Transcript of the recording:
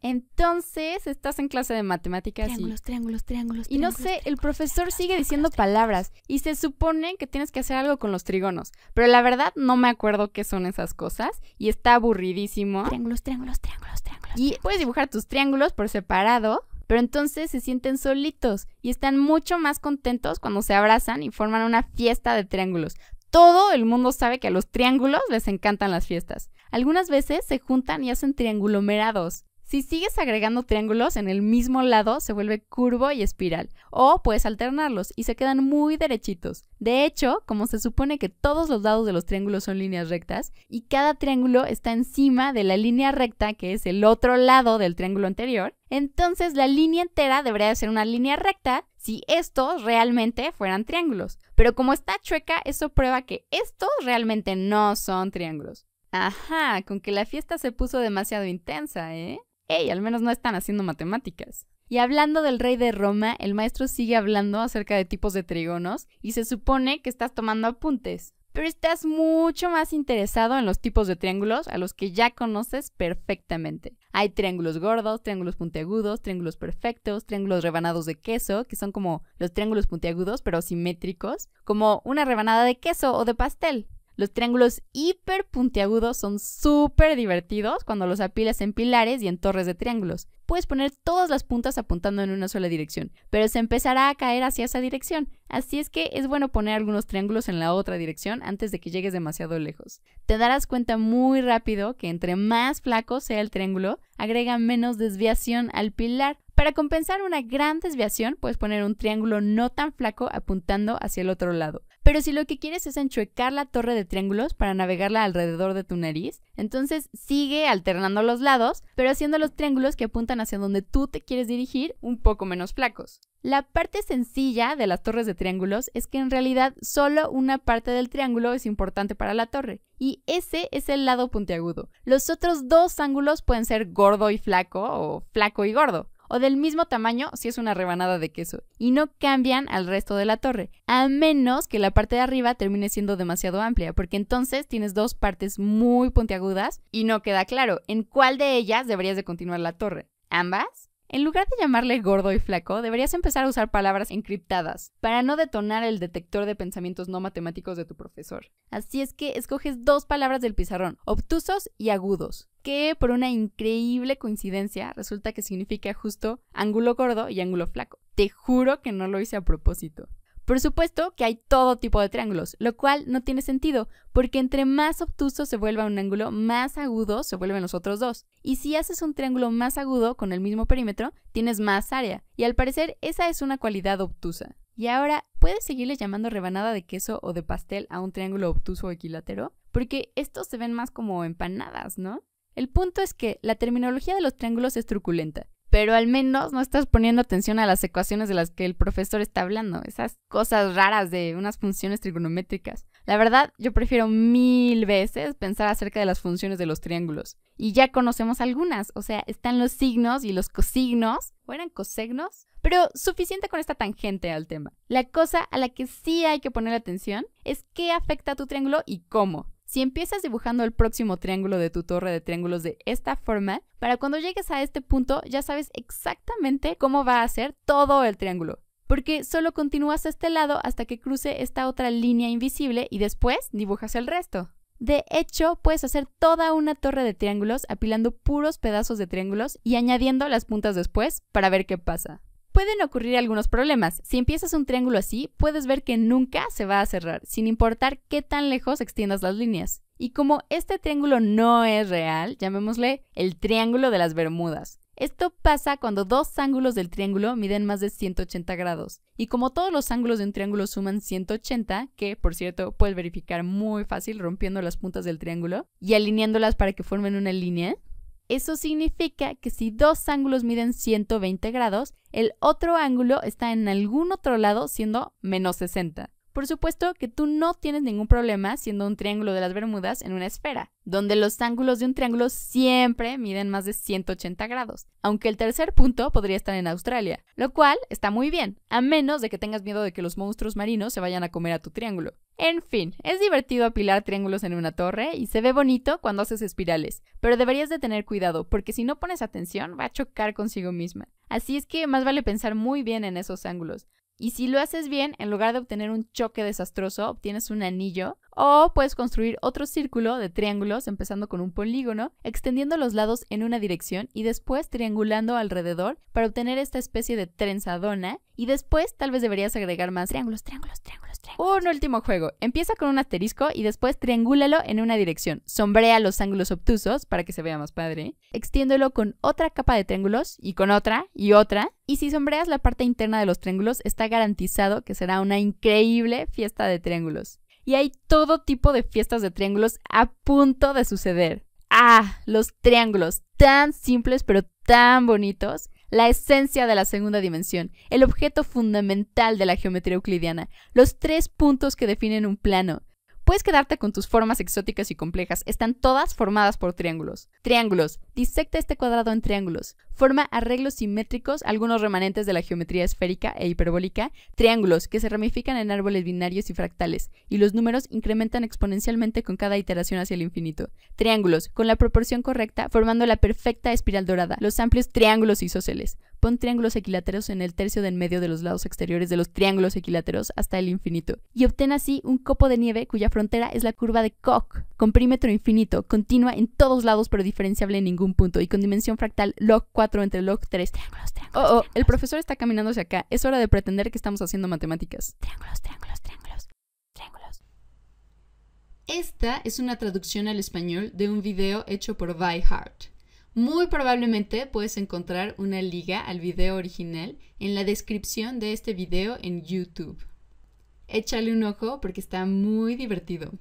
Entonces, estás en clase de matemáticas. Triángulos, y... triángulos, triángulos. Y no sé, el profesor sigue diciendo palabras y se supone que tienes que hacer algo con los trigonos. Pero la verdad no me acuerdo qué son esas cosas y está aburridísimo. Triángulos, triángulos, triángulos, triángulos. Y puedes dibujar tus triángulos por separado, pero entonces se sienten solitos y están mucho más contentos cuando se abrazan y forman una fiesta de triángulos. Todo el mundo sabe que a los triángulos les encantan las fiestas. Algunas veces se juntan y hacen triangulomerados. Si sigues agregando triángulos en el mismo lado, se vuelve curvo y espiral. O puedes alternarlos y se quedan muy derechitos. De hecho, como se supone que todos los lados de los triángulos son líneas rectas, y cada triángulo está encima de la línea recta, que es el otro lado del triángulo anterior, entonces la línea entera debería ser una línea recta si estos realmente fueran triángulos. Pero como está chueca, eso prueba que estos realmente no son triángulos. Ajá, con que la fiesta se puso demasiado intensa, ¿eh? ¡Ey! al menos no están haciendo matemáticas. Y hablando del rey de Roma, el maestro sigue hablando acerca de tipos de trigonos y se supone que estás tomando apuntes, pero estás mucho más interesado en los tipos de triángulos a los que ya conoces perfectamente. Hay triángulos gordos, triángulos puntiagudos, triángulos perfectos, triángulos rebanados de queso, que son como los triángulos puntiagudos pero simétricos, como una rebanada de queso o de pastel. Los triángulos hiper puntiagudos son súper divertidos cuando los apilas en pilares y en torres de triángulos. Puedes poner todas las puntas apuntando en una sola dirección, pero se empezará a caer hacia esa dirección, así es que es bueno poner algunos triángulos en la otra dirección antes de que llegues demasiado lejos. Te darás cuenta muy rápido que entre más flaco sea el triángulo, agrega menos desviación al pilar, para compensar una gran desviación, puedes poner un triángulo no tan flaco apuntando hacia el otro lado. Pero si lo que quieres es enchuecar la torre de triángulos para navegarla alrededor de tu nariz, entonces sigue alternando los lados, pero haciendo los triángulos que apuntan hacia donde tú te quieres dirigir un poco menos flacos. La parte sencilla de las torres de triángulos es que en realidad solo una parte del triángulo es importante para la torre, y ese es el lado puntiagudo. Los otros dos ángulos pueden ser gordo y flaco o flaco y gordo o del mismo tamaño si es una rebanada de queso, y no cambian al resto de la torre, a menos que la parte de arriba termine siendo demasiado amplia, porque entonces tienes dos partes muy puntiagudas y no queda claro en cuál de ellas deberías de continuar la torre. ¿Ambas? En lugar de llamarle gordo y flaco, deberías empezar a usar palabras encriptadas para no detonar el detector de pensamientos no matemáticos de tu profesor. Así es que escoges dos palabras del pizarrón, obtusos y agudos, que por una increíble coincidencia resulta que significa justo ángulo gordo y ángulo flaco. Te juro que no lo hice a propósito. Por supuesto que hay todo tipo de triángulos, lo cual no tiene sentido, porque entre más obtuso se vuelva un ángulo, más agudo se vuelven los otros dos. Y si haces un triángulo más agudo con el mismo perímetro, tienes más área, y al parecer esa es una cualidad obtusa. Y ahora, ¿puedes seguirle llamando rebanada de queso o de pastel a un triángulo obtuso o equilátero? Porque estos se ven más como empanadas, ¿no? El punto es que la terminología de los triángulos es truculenta, pero al menos no estás poniendo atención a las ecuaciones de las que el profesor está hablando, esas cosas raras de unas funciones trigonométricas. La verdad, yo prefiero mil veces pensar acerca de las funciones de los triángulos. Y ya conocemos algunas, o sea, están los signos y los cosignos, o eran cosegnos, pero suficiente con esta tangente al tema. La cosa a la que sí hay que poner atención es qué afecta a tu triángulo y cómo. Si empiezas dibujando el próximo triángulo de tu torre de triángulos de esta forma, para cuando llegues a este punto ya sabes exactamente cómo va a ser todo el triángulo, porque solo continúas a este lado hasta que cruce esta otra línea invisible y después dibujas el resto. De hecho, puedes hacer toda una torre de triángulos apilando puros pedazos de triángulos y añadiendo las puntas después para ver qué pasa. Pueden ocurrir algunos problemas. Si empiezas un triángulo así, puedes ver que nunca se va a cerrar, sin importar qué tan lejos extiendas las líneas. Y como este triángulo no es real, llamémosle el triángulo de las Bermudas. Esto pasa cuando dos ángulos del triángulo miden más de 180 grados. Y como todos los ángulos de un triángulo suman 180, que por cierto puedes verificar muy fácil rompiendo las puntas del triángulo y alineándolas para que formen una línea, eso significa que si dos ángulos miden 120 grados, el otro ángulo está en algún otro lado siendo menos 60. Por supuesto que tú no tienes ningún problema siendo un triángulo de las Bermudas en una esfera, donde los ángulos de un triángulo siempre miden más de 180 grados, aunque el tercer punto podría estar en Australia, lo cual está muy bien, a menos de que tengas miedo de que los monstruos marinos se vayan a comer a tu triángulo. En fin, es divertido apilar triángulos en una torre y se ve bonito cuando haces espirales, pero deberías de tener cuidado porque si no pones atención va a chocar consigo misma. Así es que más vale pensar muy bien en esos ángulos. Y si lo haces bien, en lugar de obtener un choque desastroso, obtienes un anillo. O puedes construir otro círculo de triángulos, empezando con un polígono, extendiendo los lados en una dirección y después triangulando alrededor para obtener esta especie de trenzadona y después tal vez deberías agregar más triángulos, triángulos, triángulos, triángulos. Un último juego. Empieza con un asterisco y después triangúlalo en una dirección. Sombrea los ángulos obtusos para que se vea más padre. Extiéndelo con otra capa de triángulos y con otra y otra. Y si sombreas la parte interna de los triángulos, está garantizado que será una increíble fiesta de triángulos. Y hay todo tipo de fiestas de triángulos a punto de suceder. Ah, los triángulos, tan simples pero tan bonitos la esencia de la segunda dimensión, el objeto fundamental de la geometría euclidiana, los tres puntos que definen un plano. Puedes quedarte con tus formas exóticas y complejas, están todas formadas por triángulos. Triángulos, Disecta este cuadrado en triángulos. Forma arreglos simétricos, algunos remanentes de la geometría esférica e hiperbólica, triángulos que se ramifican en árboles binarios y fractales, y los números incrementan exponencialmente con cada iteración hacia el infinito. Triángulos, con la proporción correcta, formando la perfecta espiral dorada, los amplios triángulos isósceles. Pon triángulos equiláteros en el tercio del medio de los lados exteriores de los triángulos equiláteros hasta el infinito, y obtén así un copo de nieve cuya frontera es la curva de Koch, con perímetro infinito, continua en todos lados pero diferenciable en ningún punto. Y con dimensión fractal log 4 entre log 3. Oh, oh, el profesor está caminando hacia acá. Es hora de pretender que estamos haciendo matemáticas. Esta es una traducción al español de un video hecho por By Muy probablemente puedes encontrar una liga al video original en la descripción de este video en YouTube. Échale un ojo porque está muy divertido.